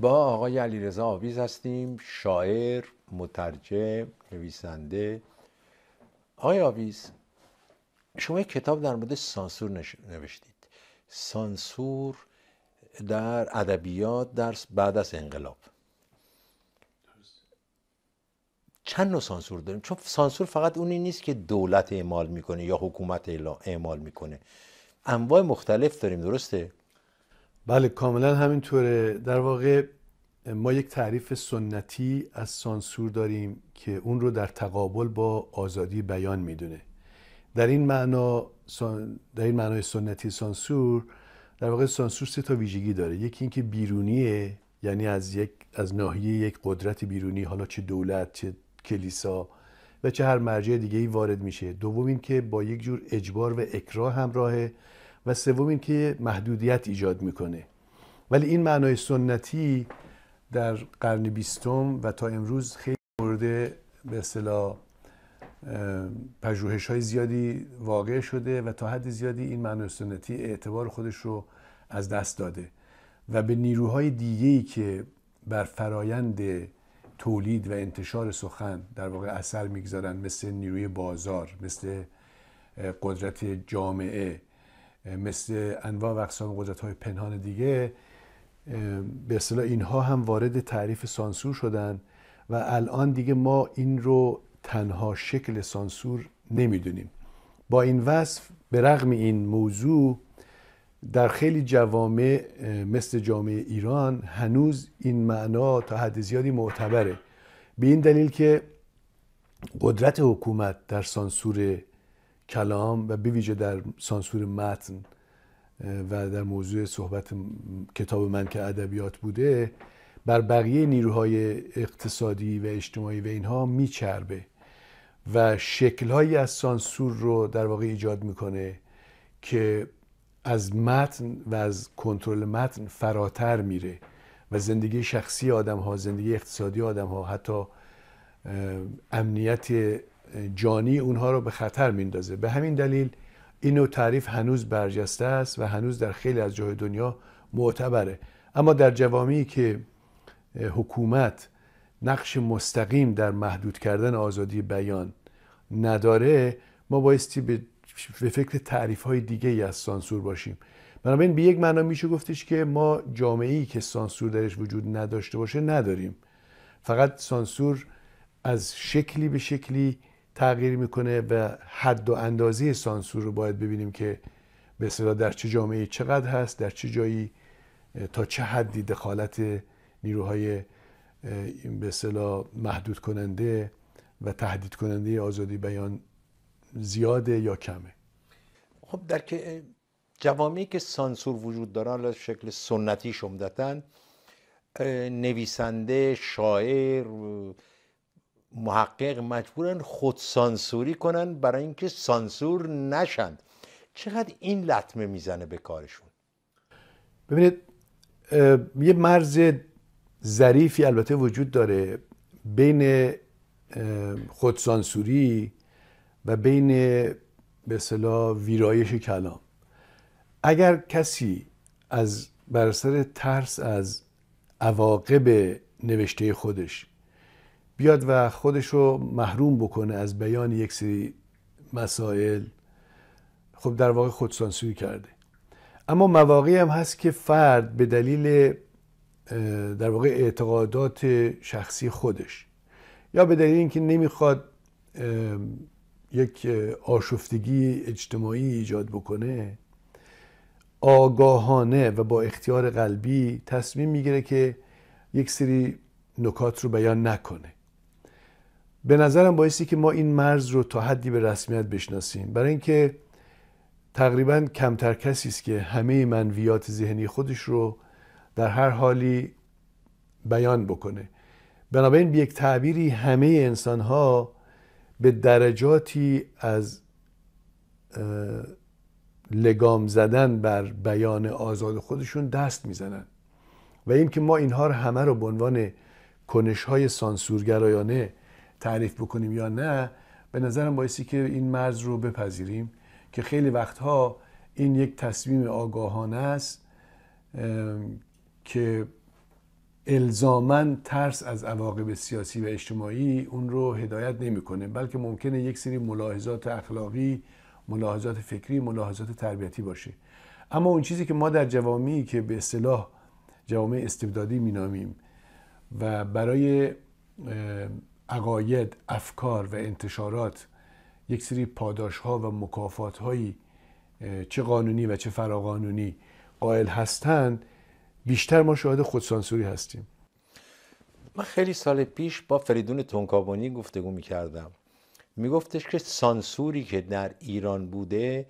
با آقای علیرضا آویز هستیم شاعر مترجم نویسنده آقای آویز شما یک کتاب در مورد سانسور نوشتید سانسور در ادبیات درس بعد از انقلاب چند نوع سانسور داریم چون سانسور فقط اونی نیست که دولت اعمال میکنه یا حکومت اعمال میکنه انواع مختلف داریم درسته بله کاملا همینطوره در واقع ما یک تعریف سنتی از سانسور داریم که اون رو در تقابل با آزادی بیان میدونه در این معنا در این معنای سنتی سانسور در واقع سانسور سه تا ویژگی داره یکی اینکه بیرونیه یعنی از یک از ناحیه یک قدرت بیرونی حالا چه دولت چه کلیسا و چه هر مرجع دیگه ای وارد میشه دوم این که با یک جور اجبار و اکراه همراهه و سوم که محدودیت ایجاد میکنه ولی این معنای سنتی در قرن بیستم و تا امروز خیلی مورد به اصطلاح پژوهش های زیادی واقع شده و تا حد زیادی این معنای سنتی اعتبار خودش رو از دست داده و به نیروهای دیگهی که بر فرایند تولید و انتشار سخن در واقع اثر میگذارن مثل نیروی بازار مثل قدرت جامعه مثل انواع و اقسام قدرت های پنهان دیگه به اصطلاح اینها هم وارد تعریف سانسور شدن و الان دیگه ما این رو تنها شکل سانسور نمیدونیم با این وصف به رغم این موضوع در خیلی جوامع مثل جامعه ایران هنوز این معنا تا حد زیادی معتبره به این دلیل که قدرت حکومت در سانسور کلام و به ویژه در سانسور متن و در موضوع صحبت کتاب من که ادبیات بوده بر بقیه نیروهای اقتصادی و اجتماعی و اینها میچربه و شکلهایی از سانسور رو در واقع ایجاد میکنه که از متن و از کنترل متن فراتر میره و زندگی شخصی آدم ها زندگی اقتصادی آدم ها حتی امنیت جانی اونها رو به خطر میندازه به همین دلیل این تعریف هنوز برجسته است و هنوز در خیلی از جای دنیا معتبره اما در جوامعی که حکومت نقش مستقیم در محدود کردن آزادی بیان نداره ما بایستی به به فکر تعریف های دیگه ای از سانسور باشیم بنابراین به یک معنا میشه گفتش که ما جامعه ای که سانسور درش وجود نداشته باشه نداریم فقط سانسور از شکلی به شکلی تغییر میکنه و حد و اندازه سانسور رو باید ببینیم که به اصطلاح در چه جامعه چقدر هست در چه جایی تا چه حدی دخالت نیروهای به اصطلاح محدود کننده و تهدید کننده آزادی بیان زیاده یا کمه خب در که جوامعی که سانسور وجود داره شکل سنتی شمدتا نویسنده شاعر محقق مجبورن خود سانسوری کنن برای اینکه سانسور نشند چقدر این لطمه میزنه به کارشون ببینید یه مرز ظریفی البته وجود داره بین خودسانسوری و بین به ویرایش کلام اگر کسی از برسر ترس از عواقب نوشته خودش بیاد و خودش رو محروم بکنه از بیان یک سری مسائل خب در واقع خودسانسوری کرده اما مواقعی هم هست که فرد به دلیل در واقع اعتقادات شخصی خودش یا به دلیل اینکه نمیخواد یک آشفتگی اجتماعی ایجاد بکنه آگاهانه و با اختیار قلبی تصمیم میگیره که یک سری نکات رو بیان نکنه به نظرم باعثی که ما این مرز رو تا حدی به رسمیت بشناسیم برای اینکه تقریبا کمتر کسی است که همه منویات ذهنی خودش رو در هر حالی بیان بکنه بنابراین به یک تعبیری همه انسان ها به درجاتی از لگام زدن بر بیان آزاد خودشون دست میزنن و این که ما اینها رو همه رو به عنوان کنش های سانسورگرایانه تعریف بکنیم یا نه به نظرم باعثی که این مرز رو بپذیریم که خیلی وقتها این یک تصمیم آگاهانه است که الزامن ترس از عواقب سیاسی و اجتماعی اون رو هدایت نمیکنه بلکه ممکنه یک سری ملاحظات اخلاقی ملاحظات فکری ملاحظات تربیتی باشه اما اون چیزی که ما در جوامعی که به اصطلاح جوامع استبدادی مینامیم و برای عقاید افکار و انتشارات یک سری پاداش ها و مکافات هایی چه قانونی و چه فراقانونی قائل هستند بیشتر ما شاهد خودسانسوری هستیم من خیلی سال پیش با فریدون تونکابانی گفتگو میکردم میگفتش که سانسوری که در ایران بوده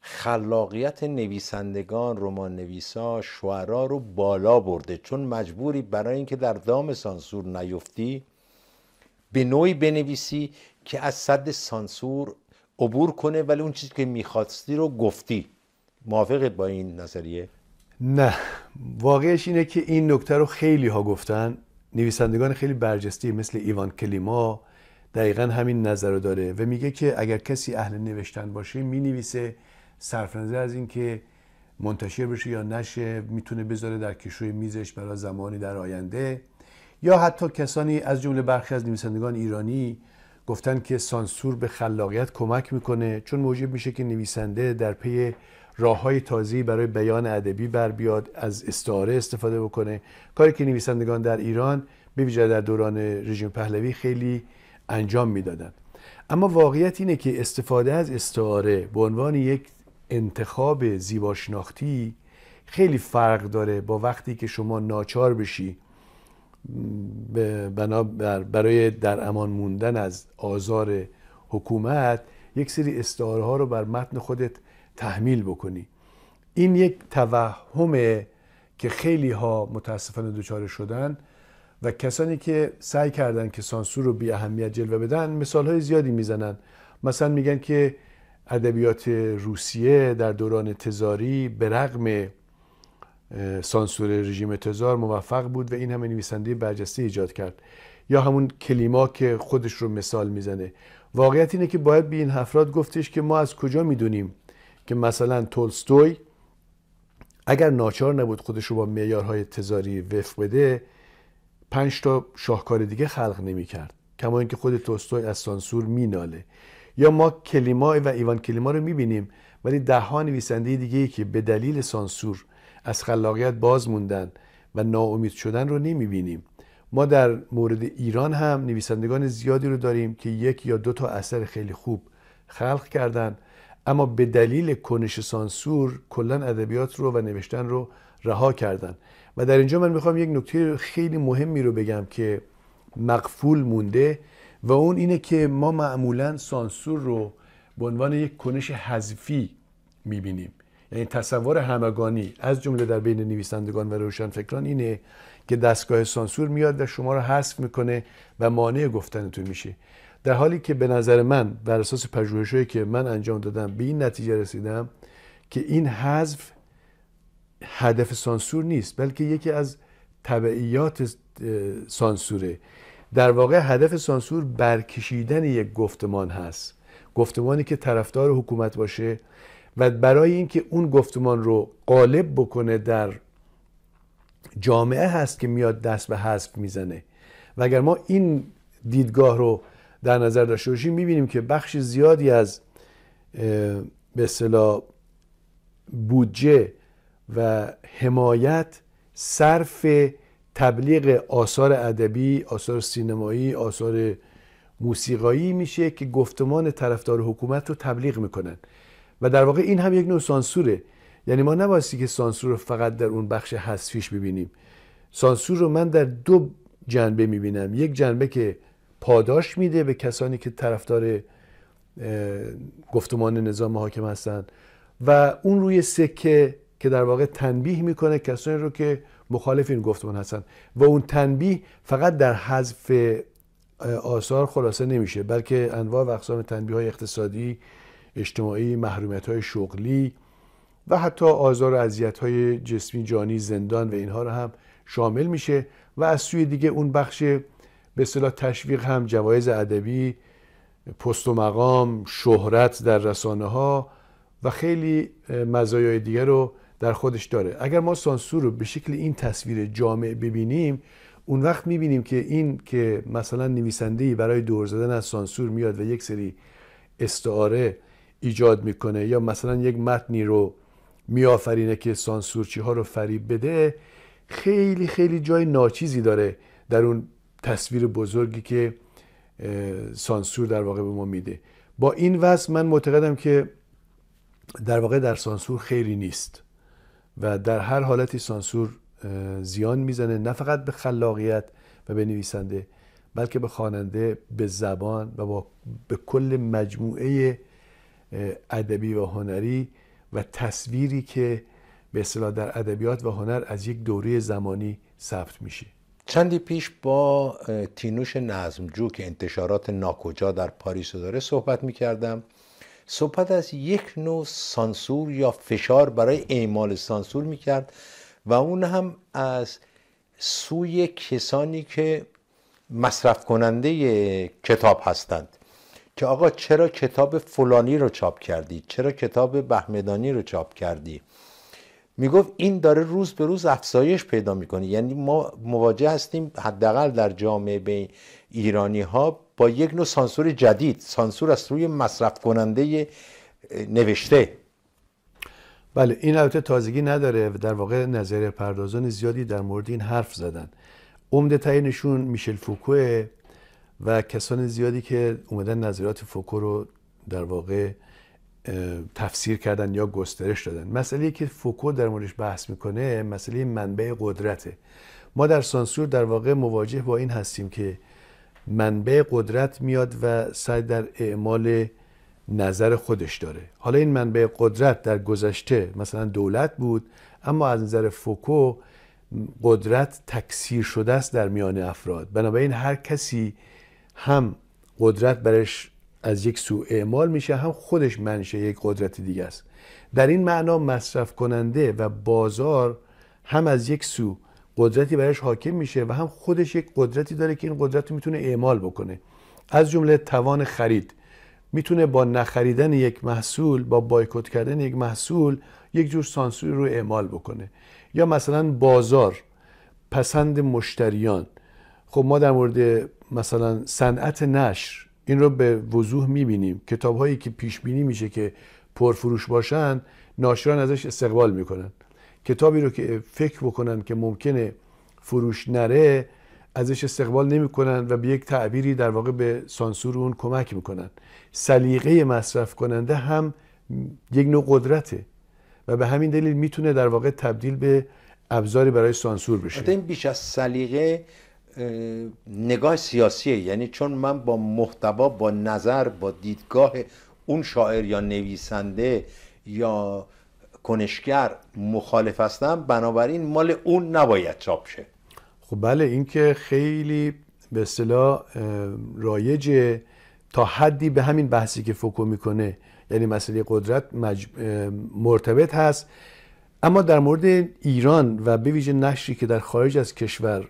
خلاقیت نویسندگان رمان نویسا شعرا رو بالا برده چون مجبوری برای اینکه در دام سانسور نیفتی به نوعی بنویسی که از صد سانسور عبور کنه ولی اون چیزی که میخواستی رو گفتی موافقت با این نظریه نه واقعش اینه که این نکته رو خیلی ها گفتن نویسندگان خیلی برجسته مثل ایوان کلیما دقیقا همین نظر رو داره و میگه که اگر کسی اهل نوشتن باشه مینویسه صرف نظر از اینکه منتشر بشه یا نشه میتونه بذاره در کشوی میزش برای زمانی در آینده یا حتی کسانی از جمله برخی از نویسندگان ایرانی گفتن که سانسور به خلاقیت کمک میکنه چون موجب میشه که نویسنده در پی راه های تازی برای بیان ادبی بر بیاد از استعاره استفاده بکنه کاری که نویسندگان در ایران به در دوران رژیم پهلوی خیلی انجام میدادند اما واقعیت اینه که استفاده از استعاره به عنوان یک انتخاب زیباشناختی خیلی فرق داره با وقتی که شما ناچار بشی برای در امان موندن از آزار حکومت یک سری استعاره ها رو بر متن خودت تحمیل بکنی این یک توهمه که خیلی ها متاسفانه دچار شدن و کسانی که سعی کردن که سانسور رو بی اهمیت جلوه بدن مثال های زیادی میزنن مثلا میگن که ادبیات روسیه در دوران تزاری به رغم سانسور رژیم تزار موفق بود و این همه نویسنده برجسته ایجاد کرد یا همون کلیما که خودش رو مثال میزنه واقعیت اینه که باید به این افراد گفتش که ما از کجا میدونیم که مثلا تولستوی اگر ناچار نبود خودش رو با معیارهای تزاری وفق بده پنج تا شاهکار دیگه خلق نمیکرد کما اینکه خود تولستوی از سانسور میناله یا ما کلیما و ایوان کلیما رو بینیم ولی ده ها نویسنده دیگه که به دلیل سانسور از خلاقیت باز موندن و ناامید شدن رو نمیبینیم ما در مورد ایران هم نویسندگان زیادی رو داریم که یک یا دو تا اثر خیلی خوب خلق کردند، اما به دلیل کنش سانسور کلا ادبیات رو و نوشتن رو رها کردن و در اینجا من میخوام یک نکته خیلی مهمی رو بگم که مقفول مونده و اون اینه که ما معمولا سانسور رو به عنوان یک کنش حذفی میبینیم یعنی تصور همگانی از جمله در بین نویسندگان و روشنفکران اینه که دستگاه سانسور میاد و شما رو حذف میکنه و مانع گفتنتون میشه در حالی که به نظر من بر اساس پژوهشی که من انجام دادم به این نتیجه رسیدم که این حذف هدف سانسور نیست بلکه یکی از طبعیات سانسوره در واقع هدف سانسور برکشیدن یک گفتمان هست گفتمانی که طرفدار حکومت باشه و برای اینکه اون گفتمان رو قالب بکنه در جامعه هست که میاد دست به حذف میزنه و اگر ما این دیدگاه رو در نظر داشته باشیم میبینیم که بخش زیادی از به اصطلاح بودجه و حمایت صرف تبلیغ آثار ادبی، آثار سینمایی، آثار موسیقایی میشه که گفتمان طرفدار حکومت رو تبلیغ میکنن و در واقع این هم یک نوع سانسوره یعنی ما نبایستی که سانسور رو فقط در اون بخش حذفیش ببینیم سانسور رو من در دو جنبه میبینم یک جنبه که پاداش میده به کسانی که طرفدار گفتمان نظام حاکم هستند و اون روی سکه که در واقع تنبیه میکنه کسانی رو که مخالف این گفتمان هستن و اون تنبیه فقط در حذف آثار خلاصه نمیشه بلکه انواع و اقسام تنبیه های اقتصادی اجتماعی محرومیت های شغلی و حتی آزار و اذیت های جسمی جانی زندان و اینها رو هم شامل میشه و از سوی دیگه اون بخش به اصطلاح تشویق هم جوایز ادبی پست و مقام شهرت در رسانه ها و خیلی مزایای دیگه رو در خودش داره اگر ما سانسور رو به شکل این تصویر جامع ببینیم اون وقت میبینیم که این که مثلا نویسنده برای دور زدن از سانسور میاد و یک سری استعاره ایجاد میکنه یا مثلا یک متنی رو میآفرینه که سانسورچی ها رو فریب بده خیلی خیلی جای ناچیزی داره در اون تصویر بزرگی که سانسور در واقع به ما میده با این وضع من معتقدم که در واقع در سانسور خیری نیست و در هر حالتی سانسور زیان میزنه نه فقط به خلاقیت و به نویسنده بلکه به خواننده به زبان و با به کل مجموعه ادبی و هنری و تصویری که به اصطلاح در ادبیات و هنر از یک دوره زمانی ثبت میشه چندی پیش با تینوش نظمجو که انتشارات ناکجا در پاریس داره صحبت می کردم صحبت از یک نوع سانسور یا فشار برای اعمال سانسور می کرد و اون هم از سوی کسانی که مصرف کننده کتاب هستند که آقا چرا کتاب فلانی رو چاپ کردی چرا کتاب بهمدانی رو چاپ کردی میگفت این داره روز به روز افزایش پیدا میکنه یعنی ما مواجه هستیم حداقل در جامعه ایرانی ها با یک نوع سانسور جدید سانسور از روی مصرف کننده نوشته بله این البته تازگی نداره در واقع نظر پردازان زیادی در مورد این حرف زدن عمده نشون میشل فوکوه و کسان زیادی که اومدن نظریات فوکو رو در واقع تفسیر کردن یا گسترش دادن مسئله که فوکو در موردش بحث میکنه مسئله منبع قدرته ما در سانسور در واقع مواجه با این هستیم که منبع قدرت میاد و سعی در اعمال نظر خودش داره حالا این منبع قدرت در گذشته مثلا دولت بود اما از نظر فوکو قدرت تکثیر شده است در میان افراد بنابراین هر کسی هم قدرت برش از یک سو اعمال میشه هم خودش منشه یک قدرت دیگه است در این معنا مصرف کننده و بازار هم از یک سو قدرتی برایش حاکم میشه و هم خودش یک قدرتی داره که این قدرت میتونه اعمال بکنه از جمله توان خرید میتونه با نخریدن یک محصول با بایکوت کردن یک محصول یک جور سانسوری رو اعمال بکنه یا مثلا بازار پسند مشتریان خب ما در مورد مثلا صنعت نشر این رو به وضوح میبینیم کتاب هایی که پیش بینی میشه که پرفروش باشن ناشران ازش استقبال میکنن کتابی رو که فکر بکنن که ممکنه فروش نره ازش استقبال نمیکنن و به یک تعبیری در واقع به سانسور اون کمک میکنن سلیقه مصرف کننده هم یک نوع قدرته و به همین دلیل میتونه در واقع تبدیل به ابزاری برای سانسور بشه این بیش از سلیقه نگاه سیاسیه یعنی چون من با محتوا با نظر با دیدگاه اون شاعر یا نویسنده یا کنشگر مخالف هستم بنابراین مال اون نباید چاپ شه خب بله این که خیلی به اصطلاح رایجه تا حدی به همین بحثی که فوکو میکنه یعنی مسئله قدرت مرتبط هست اما در مورد ایران و به ویژه نشری که در خارج از کشور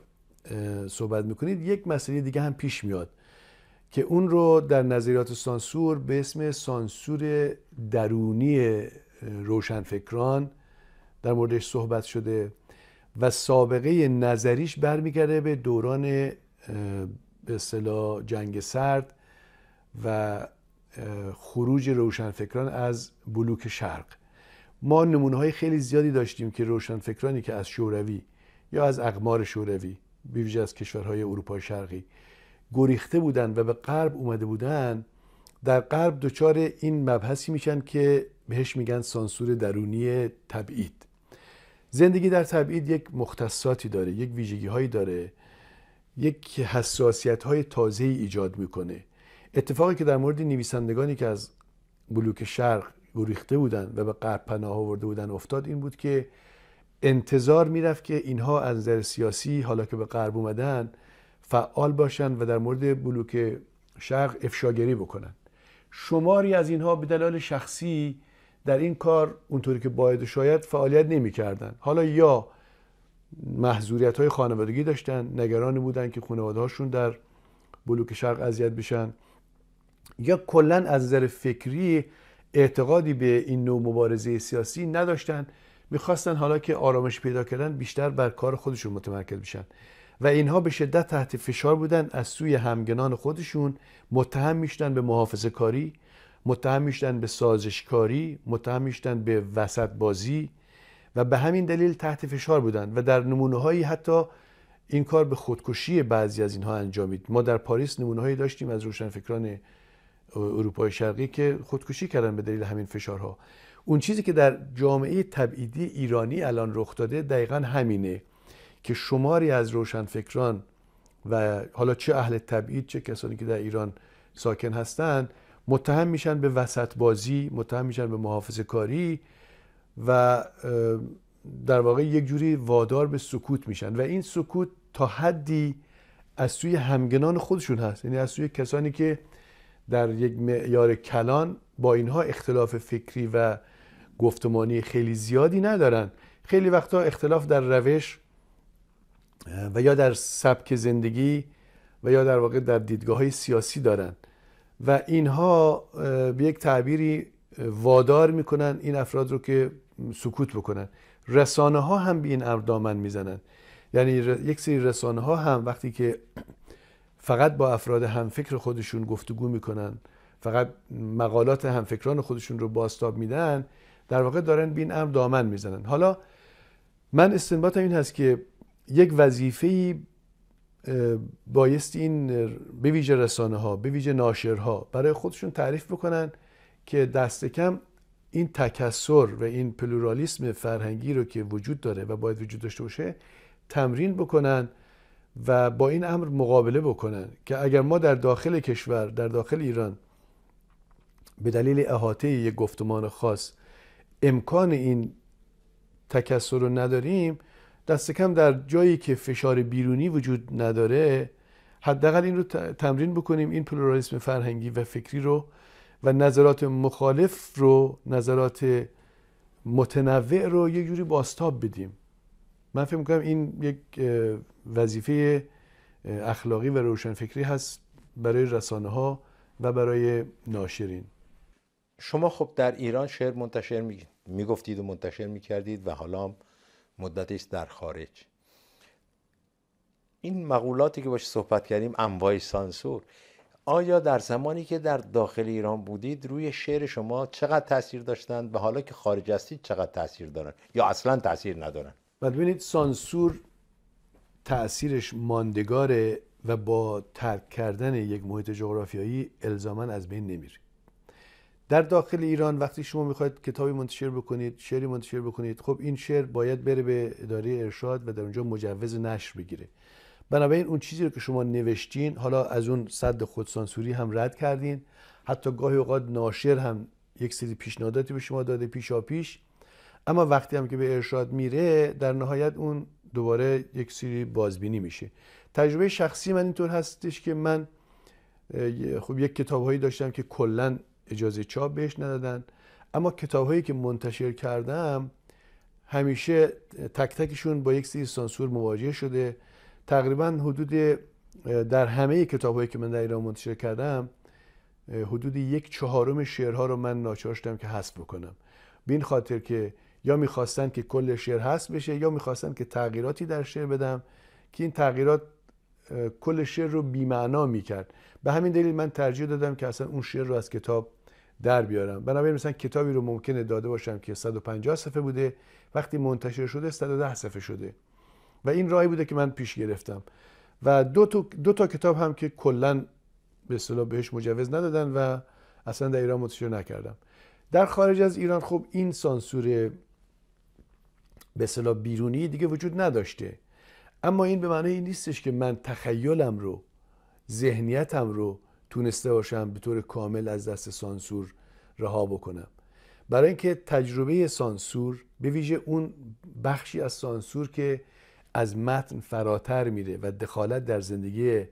صحبت میکنید یک مسئله دیگه هم پیش میاد که اون رو در نظریات سانسور به اسم سانسور درونی روشنفکران در موردش صحبت شده و سابقه نظریش برمیگرده به دوران به اصطلاح جنگ سرد و خروج روشنفکران از بلوک شرق ما نمونه های خیلی زیادی داشتیم که روشنفکرانی که از شوروی یا از اقمار شوروی بیویژه از کشورهای اروپا شرقی گریخته بودند و به غرب اومده بودند در غرب دچار این مبحثی میشن که بهش میگن سانسور درونی تبعید زندگی در تبعید یک مختصاتی داره یک ویژگی هایی داره یک حساسیت های تازه ای ایجاد میکنه اتفاقی که در مورد نویسندگانی که از بلوک شرق گریخته بودند و به غرب پناه آورده بودند افتاد این بود که انتظار میرفت که اینها از نظر سیاسی حالا که به غرب اومدن فعال باشن و در مورد بلوک شرق افشاگری بکنن شماری از اینها به دلال شخصی در این کار اونطوری که باید و شاید فعالیت نمیکردن حالا یا محضوریت های خانوادگی داشتن نگران بودن که خانواده هاشون در بلوک شرق اذیت بشن یا کلا از نظر فکری اعتقادی به این نوع مبارزه سیاسی نداشتند. میخواستن حالا که آرامش پیدا کردن بیشتر بر کار خودشون متمرکز بشن و اینها به شدت تحت فشار بودن از سوی همگنان خودشون متهم میشدن به محافظه کاری متهم میشدن به سازشکاری متهم میشدن به وسط بازی و به همین دلیل تحت فشار بودن و در نمونه هایی حتی این کار به خودکشی بعضی از اینها انجامید ما در پاریس نمونه هایی داشتیم از روشنفکران اروپای شرقی که خودکشی کردن به دلیل همین فشارها اون چیزی که در جامعه تبعیدی ایرانی الان رخ داده دقیقا همینه که شماری از روشنفکران و حالا چه اهل تبعید چه کسانی که در ایران ساکن هستن متهم میشن به وسط بازی متهم میشن به محافظه کاری و در واقع یک جوری وادار به سکوت میشن و این سکوت تا حدی از سوی همگنان خودشون هست یعنی از سوی کسانی که در یک معیار کلان با اینها اختلاف فکری و گفتمانی خیلی زیادی ندارن خیلی وقتا اختلاف در روش و یا در سبک زندگی و یا در واقع در دیدگاه های سیاسی دارن و اینها به یک تعبیری وادار میکنن این افراد رو که سکوت بکنن رسانه ها هم به این امر دامن میزنن یعنی یک سری رسانه ها هم وقتی که فقط با افراد هم فکر خودشون گفتگو میکنن فقط مقالات هم فکران خودشون رو باستاب میدن در واقع دارن بین این امر دامن میزنن حالا من استنباطم این هست که یک وظیفه بایستی این به ویژه رسانه ها به ویژه ناشرها برای خودشون تعریف بکنن که دست کم این تکسر و این پلورالیسم فرهنگی رو که وجود داره و باید وجود داشته باشه تمرین بکنن و با این امر مقابله بکنن که اگر ما در داخل کشور در داخل ایران به دلیل احاطه یک گفتمان خاص امکان این تکسر رو نداریم دست کم در جایی که فشار بیرونی وجود نداره حداقل این رو تمرین بکنیم این پلورالیسم فرهنگی و فکری رو و نظرات مخالف رو نظرات متنوع رو یه جوری باستاب بدیم من فکر میکنم این یک وظیفه اخلاقی و روشنفکری هست برای رسانه ها و برای ناشرین شما خب در ایران شعر منتشر میگفتید و منتشر میکردید و حالا مدتی است در خارج این مقولاتی که باش صحبت کردیم انواع سانسور آیا در زمانی که در داخل ایران بودید روی شعر شما چقدر تاثیر داشتند و حالا که خارج هستید چقدر تاثیر دارن یا اصلا تاثیر ندارن ببینید سانسور تاثیرش ماندگاره و با ترک کردن یک محیط جغرافیایی الزاما از بین نمیره در داخل ایران وقتی شما میخواید کتابی منتشر بکنید شعری منتشر بکنید خب این شعر باید بره به اداره ارشاد و در اونجا مجوز نشر بگیره بنابراین اون چیزی رو که شما نوشتین حالا از اون صد خودسانسوری هم رد کردین حتی گاهی اوقات ناشر هم یک سری پیشنهاداتی به شما داده پیشا پیش اما وقتی هم که به ارشاد میره در نهایت اون دوباره یک سری بازبینی میشه تجربه شخصی من اینطور هستش که من خب یک کتابهایی داشتم که کلا اجازه چاپ بهش ندادن اما کتاب هایی که منتشر کردم همیشه تک تکشون با یک سری سانسور مواجه شده تقریبا حدود در همه کتاب هایی که من در ایران منتشر کردم حدود یک چهارم شعرها رو من ناچار شدم که حذف بکنم بین خاطر که یا میخواستن که کل شعر حذف بشه یا میخواستن که تغییراتی در شعر بدم که این تغییرات کل شعر رو بیمعنا میکرد به همین دلیل من ترجیح دادم که اصلا اون شعر رو از کتاب در بیارم بنابراین مثلا کتابی رو ممکنه داده باشم که 150 صفحه بوده وقتی منتشر شده 110 صفحه شده و این راهی بوده که من پیش گرفتم و دو تا, دو تا کتاب هم که کلا به اصطلاح بهش مجوز ندادن و اصلا در ایران منتشر نکردم در خارج از ایران خب این سانسور به اصطلاح بیرونی دیگه وجود نداشته اما این به معنی این نیستش که من تخیلم رو ذهنیتم رو تونسته باشم به طور کامل از دست سانسور رها بکنم برای اینکه تجربه سانسور به ویژه اون بخشی از سانسور که از متن فراتر میره و دخالت در زندگی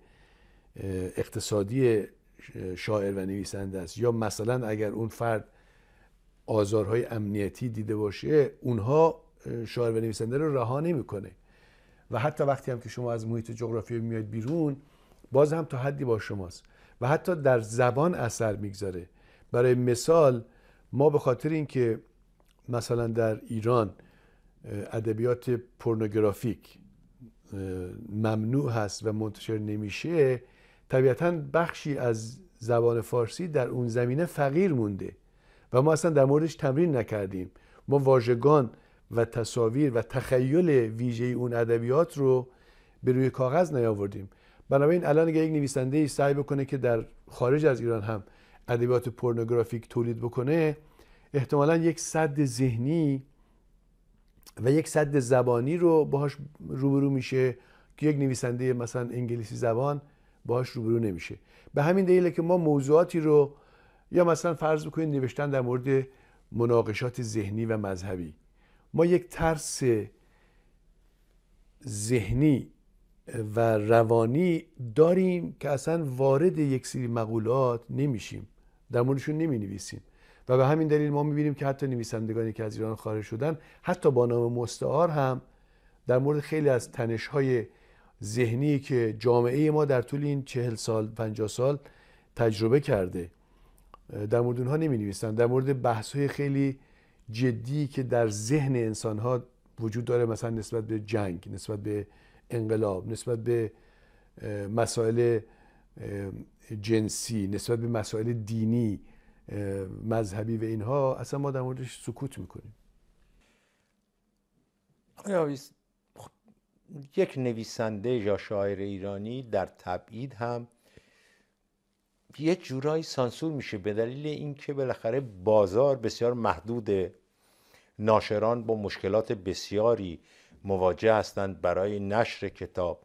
اقتصادی شاعر و نویسنده است یا مثلا اگر اون فرد آزارهای امنیتی دیده باشه اونها شاعر و نویسنده رو رها نمیکنه و حتی وقتی هم که شما از محیط جغرافی میاد بیرون باز هم تا حدی با شماست و حتی در زبان اثر میگذاره برای مثال ما به خاطر اینکه مثلا در ایران ادبیات پورنوگرافیک ممنوع هست و منتشر نمیشه طبیعتا بخشی از زبان فارسی در اون زمینه فقیر مونده و ما اصلا در موردش تمرین نکردیم ما واژگان و تصاویر و تخیل ویژه اون ادبیات رو به روی کاغذ نیاوردیم بنابراین الان اگه یک نویسنده ای سعی بکنه که در خارج از ایران هم ادبیات پورنوگرافیک تولید بکنه احتمالا یک صد ذهنی و یک صد زبانی رو باهاش روبرو میشه که یک نویسنده مثلا انگلیسی زبان باهاش روبرو نمیشه به همین دلیله که ما موضوعاتی رو یا مثلا فرض بکنید نوشتن در مورد مناقشات ذهنی و مذهبی ما یک ترس ذهنی و روانی داریم که اصلا وارد یک سری مقولات نمیشیم در موردشون نمی نویسیم و به همین دلیل ما میبینیم که حتی نویسندگانی که از ایران خارج شدن حتی با نام مستعار هم در مورد خیلی از تنشهای های ذهنی که جامعه ما در طول این چهل سال پنجاه سال تجربه کرده در مورد اونها نمی نویسن در مورد بحث های خیلی جدی که در ذهن انسان ها وجود داره مثلا نسبت به جنگ نسبت به انقلاب نسبت به مسائل جنسی نسبت به مسائل دینی مذهبی و اینها اصلا ما در موردش سکوت میکنیم یک نویسنده یا شاعر ایرانی در تبعید هم یه جورایی سانسور میشه به دلیل اینکه بالاخره بازار بسیار محدود ناشران با مشکلات بسیاری مواجه هستند برای نشر کتاب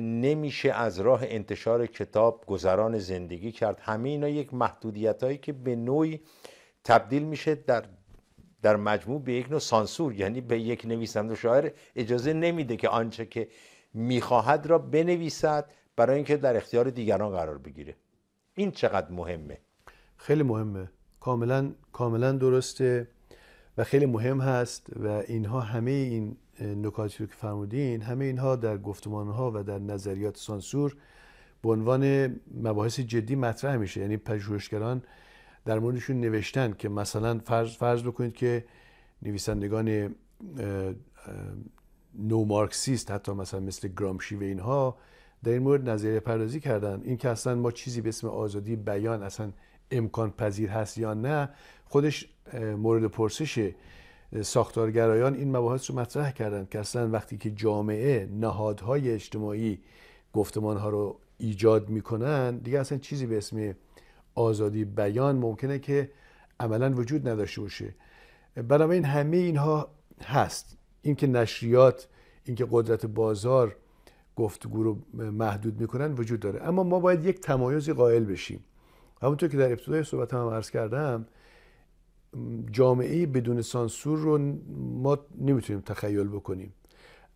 نمیشه از راه انتشار کتاب گذران زندگی کرد همه اینا یک محدودیت هایی که به نوعی تبدیل میشه در در مجموع به یک نوع سانسور یعنی به یک نویسنده شاعر اجازه نمیده که آنچه که میخواهد را بنویسد برای اینکه در اختیار دیگران قرار بگیره این چقدر مهمه خیلی مهمه کاملا کاملا درسته و خیلی مهم هست و اینها همه این نکاتی رو که فرمودین همه اینها در گفتمان ها و در نظریات سانسور به عنوان مباحث جدی مطرح میشه یعنی پژوهشگران در موردشون نوشتن که مثلا فرض, فرض بکنید که نویسندگان نو مارکسیست حتی مثلا مثل گرامشی و اینها در این مورد نظریه پردازی کردن این که اصلا ما چیزی به اسم آزادی بیان اصلا امکان پذیر هست یا نه خودش مورد پرسش ساختارگرایان این مباحث رو مطرح کردند که اصلا وقتی که جامعه نهادهای اجتماعی گفتمانها رو ایجاد میکنن دیگه اصلا چیزی به اسم آزادی بیان ممکنه که عملا وجود نداشته باشه بنابراین همه اینها هست اینکه نشریات اینکه قدرت بازار گفتگو رو محدود میکنن وجود داره اما ما باید یک تمایزی قائل بشیم همونطور که در ابتدای صحبت هم عرض کردم جامعه بدون سانسور رو ما نمیتونیم تخیل بکنیم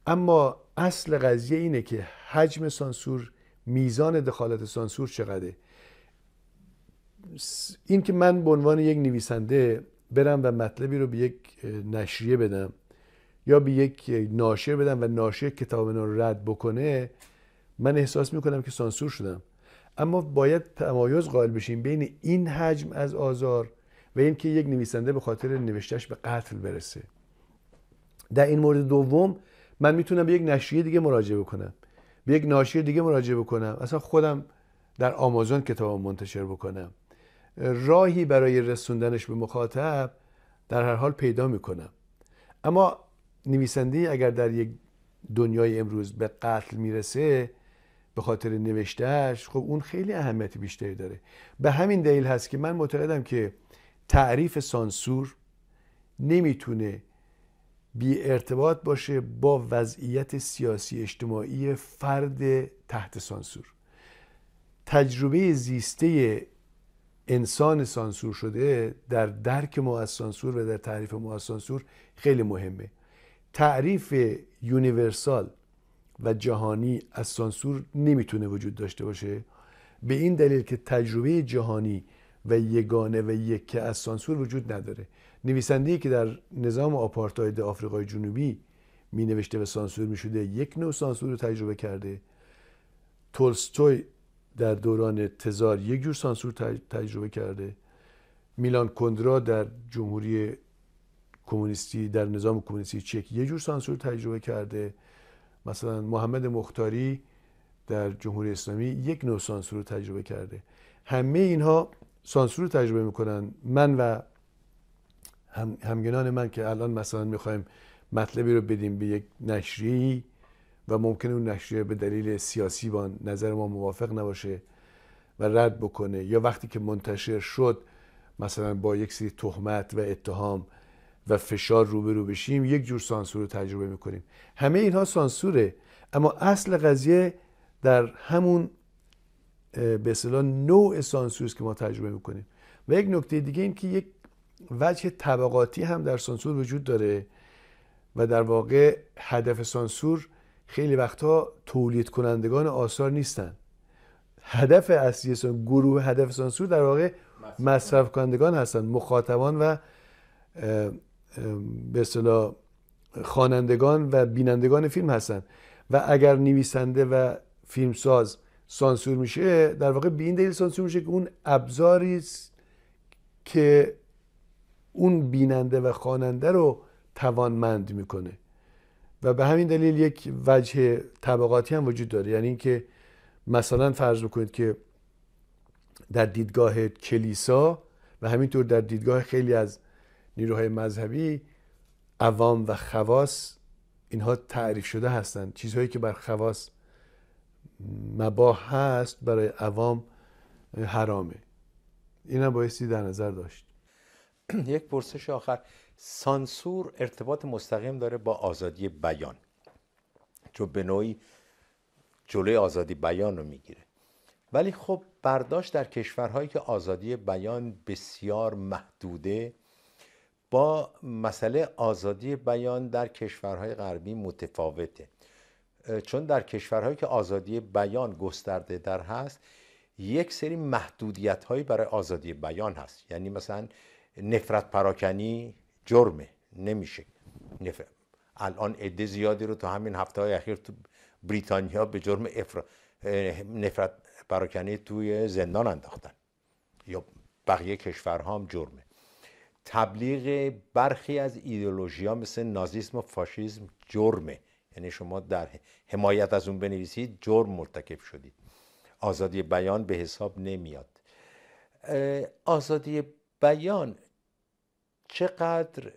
اما اصل قضیه اینه که حجم سانسور میزان دخالت سانسور چقدره این که من به عنوان یک نویسنده برم و مطلبی رو به یک نشریه بدم یا به یک ناشر بدم و ناشر کتاب من رو رد بکنه من احساس میکنم که سانسور شدم اما باید تمایز قائل بشیم بین این حجم از آزار و اینکه یک نویسنده به خاطر نوشتش به قتل برسه در این مورد دوم من میتونم به یک نشریه دیگه مراجعه بکنم به یک ناشی دیگه مراجعه بکنم اصلا خودم در آمازون کتاب منتشر بکنم راهی برای رسوندنش به مخاطب در هر حال پیدا میکنم اما نویسنده اگر در یک دنیای امروز به قتل میرسه به خاطر نوشتهش خب اون خیلی اهمیت بیشتری داره به همین دلیل هست که من معتقدم که تعریف سانسور نمیتونه بی ارتباط باشه با وضعیت سیاسی اجتماعی فرد تحت سانسور تجربه زیسته انسان سانسور شده در درک ما از سانسور و در تعریف ما از سانسور خیلی مهمه تعریف یونیورسال و جهانی از سانسور نمیتونه وجود داشته باشه به این دلیل که تجربه جهانی و یگانه و یکه از سانسور وجود نداره نویسنده‌ای که در نظام آپارتاید آفریقای جنوبی می نوشته و سانسور می شده یک نوع سانسور رو تجربه کرده تولستوی در دوران تزار یک جور سانسور تجربه کرده میلان کندرا در جمهوری کمونیستی در نظام کمونیستی چک یک جور سانسور تجربه کرده مثلا محمد مختاری در جمهوری اسلامی یک نوع سانسور رو تجربه کرده همه اینها سانسور رو تجربه میکنن من و هم، همگنان من که الان مثلا میخوایم مطلبی رو بدیم به یک نشریه و ممکنه اون نشریه به دلیل سیاسی با نظر ما موافق نباشه و رد بکنه یا وقتی که منتشر شد مثلا با یک سری تهمت و اتهام و فشار روبرو بشیم یک جور سانسور رو تجربه میکنیم همه اینها سانسوره اما اصل قضیه در همون به اصطلاح نوع سانسور که ما تجربه میکنیم و یک نکته دیگه این که یک وجه طبقاتی هم در سانسور وجود داره و در واقع هدف سانسور خیلی وقتها تولید کنندگان آثار نیستن هدف اصلی سانسور گروه هدف سانسور در واقع مصرف کنندگان هستن مخاطبان و به اصطلاح خوانندگان و بینندگان فیلم هستند و اگر نویسنده و فیلمساز سانسور میشه در واقع به این دلیل سانسور میشه که اون ابزاری است که اون بیننده و خواننده رو توانمند میکنه و به همین دلیل یک وجه طبقاتی هم وجود داره یعنی اینکه مثلا فرض بکنید که در دیدگاه کلیسا و همینطور در دیدگاه خیلی از نیروهای مذهبی عوام و خواص اینها تعریف شده هستند چیزهایی که بر خواص مباه هست برای عوام حرامه این هم بایستی در نظر داشت یک پرسش آخر سانسور ارتباط مستقیم داره با آزادی بیان چون به نوعی جلوی آزادی بیان رو میگیره ولی خب برداشت در کشورهایی که آزادی بیان بسیار محدوده با مسئله آزادی بیان در کشورهای غربی متفاوته چون در کشورهایی که آزادی بیان گسترده در هست یک سری محدودیت هایی برای آزادی بیان هست یعنی مثلا نفرت پراکنی جرمه نمیشه الان عده زیادی رو تو همین هفته های اخیر تو بریتانیا به جرم افرا... نفرت پراکنی توی زندان انداختن یا بقیه کشورها هم جرمه تبلیغ برخی از ایدئولوژی ها مثل نازیسم و فاشیسم جرمه یعنی شما در حمایت از اون بنویسید جرم مرتکب شدید آزادی بیان به حساب نمیاد آزادی بیان چقدر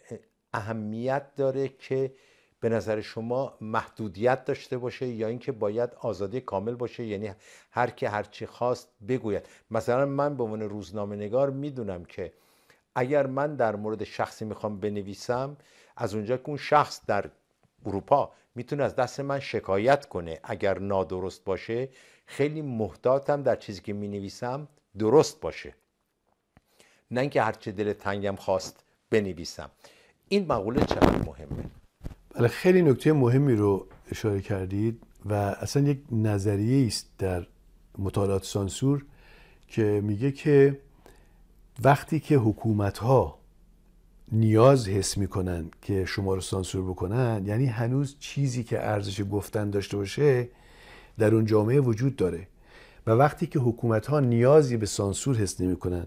اهمیت داره که به نظر شما محدودیت داشته باشه یا اینکه باید آزادی کامل باشه یعنی هر که هر چی خواست بگوید مثلا من به عنوان روزنامه نگار میدونم که اگر من در مورد شخصی میخوام بنویسم از اونجا که اون شخص در اروپا میتونه از دست من شکایت کنه اگر نادرست باشه خیلی محتاطم در چیزی که می نویسم درست باشه نه اینکه هرچه دل تنگم خواست بنویسم این مقوله چقدر مهمه بله خیلی نکته مهمی رو اشاره کردید و اصلا یک نظریه است در مطالعات سانسور که میگه که وقتی که حکومت ها نیاز حس میکنن که شما رو سانسور بکنن یعنی هنوز چیزی که ارزش گفتن داشته باشه در اون جامعه وجود داره و وقتی که حکومت ها نیازی به سانسور حس نمیکنن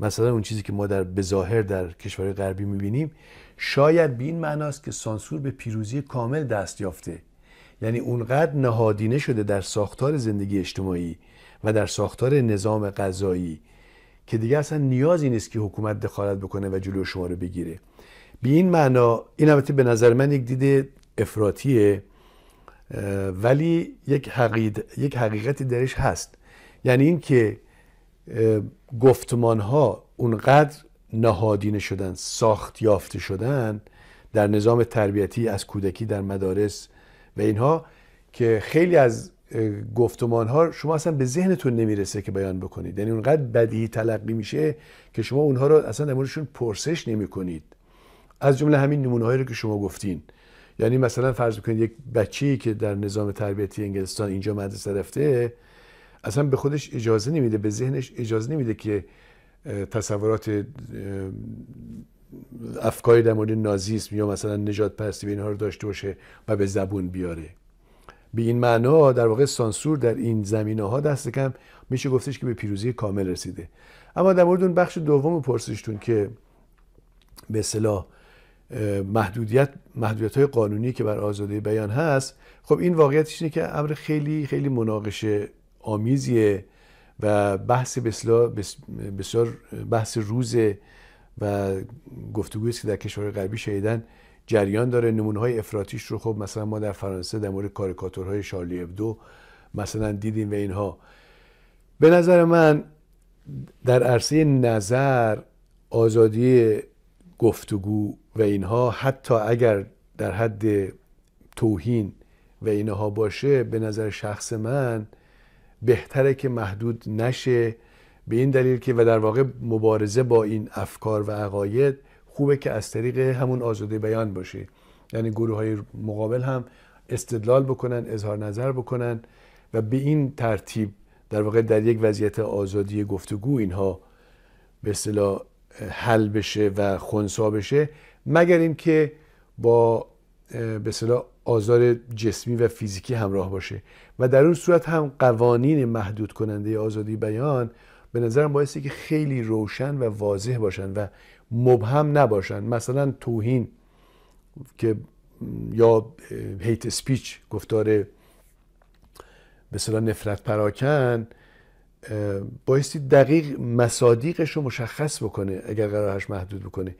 مثلا اون چیزی که ما در بظاهر در کشور غربی میبینیم شاید به این معناست که سانسور به پیروزی کامل دست یافته یعنی اونقدر نهادینه شده در ساختار زندگی اجتماعی و در ساختار نظام قضایی که دیگه اصلا نیازی نیست که حکومت دخالت بکنه و جلو شما رو بگیره به این معنا این البته به نظر من یک دید افراطیه ولی یک, حقید، یک حقیقتی درش هست یعنی اینکه گفتمان ها اونقدر نهادینه شدن ساخت یافته شدن در نظام تربیتی از کودکی در مدارس و اینها که خیلی از گفتمان ها شما اصلا به ذهنتون نمیرسه که بیان بکنید یعنی اونقدر بدیهی تلقی میشه که شما اونها رو اصلا امورشون پرسش نمی کنید از جمله همین نمونه هایی رو که شما گفتین یعنی مثلا فرض بکنید یک بچه‌ای که در نظام تربیتی انگلستان اینجا مدرسه رفته اصلا به خودش اجازه نمیده به ذهنش اجازه نمیده که تصورات افکاری در مورد نازیسم یا مثلا نجات پرستی به اینها رو داشته باشه و به زبون بیاره به این معنا در واقع سانسور در این زمینه ها دست کم میشه گفتش که به پیروزی کامل رسیده اما در مورد اون بخش دوم پرسشتون که به صلاح محدودیت محدودیت های قانونی که بر آزادی بیان هست خب این واقعیتش اینه که امر خیلی خیلی مناقشه آمیزیه و بحث بسیار بحث روزه و گفتگویی که در کشور غربی شیدن جریان داره نمونه های افراتیش رو خب مثلا ما در فرانسه در مورد کاریکاتورهای شارلی ابدو مثلا دیدیم و اینها به نظر من در عرصه نظر آزادی گفتگو و اینها حتی اگر در حد توهین و اینها باشه به نظر شخص من بهتره که محدود نشه به این دلیل که و در واقع مبارزه با این افکار و عقاید خوبه که از طریق همون آزاده بیان باشه یعنی گروه های مقابل هم استدلال بکنن اظهار نظر بکنن و به این ترتیب در واقع در یک وضعیت آزادی گفتگو اینها به اصطلاح حل بشه و خونسا بشه مگر اینکه با به اصطلاح آزار جسمی و فیزیکی همراه باشه و در اون صورت هم قوانین محدود کننده آزادی بیان به نظرم باعثی که خیلی روشن و واضح باشن و مبهم نباشن مثلا توهین که یا هیت سپیچ گفتار مثلا نفرت پراکن بایستی دقیق مصادیقش رو مشخص بکنه اگر قرارش محدود بکنه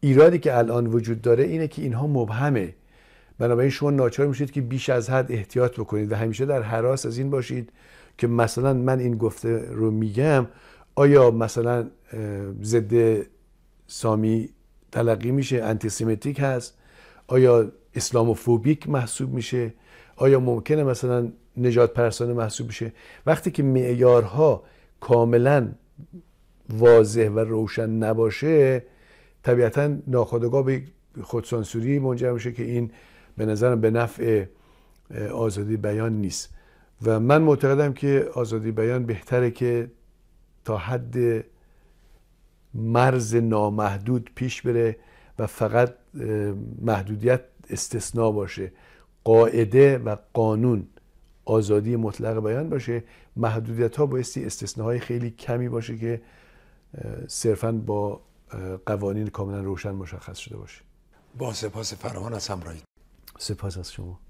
ایرادی که الان وجود داره اینه که اینها مبهمه بنابراین شما ناچار میشید که بیش از حد احتیاط بکنید و همیشه در حراس از این باشید که مثلا من این گفته رو میگم آیا مثلا ضد سامی تلقی میشه انتیسمیتیک هست آیا اسلاموفوبیک محسوب میشه آیا ممکنه مثلا نجات پرستانه محسوب میشه وقتی که معیارها کاملا واضح و روشن نباشه طبیعتا ناخودگاه به خودسانسوری منجر میشه که این به نظرم به نفع آزادی بیان نیست و من معتقدم که آزادی بیان بهتره که تا حد مرز نامحدود پیش بره و فقط محدودیت استثناء باشه قاعده و قانون آزادی مطلق بیان باشه محدودیت ها بایستی استثناهای خیلی کمی باشه که صرفا با قوانین کاملا روشن مشخص شده باشه با سپاس فرمان از همراهی سپاس از شما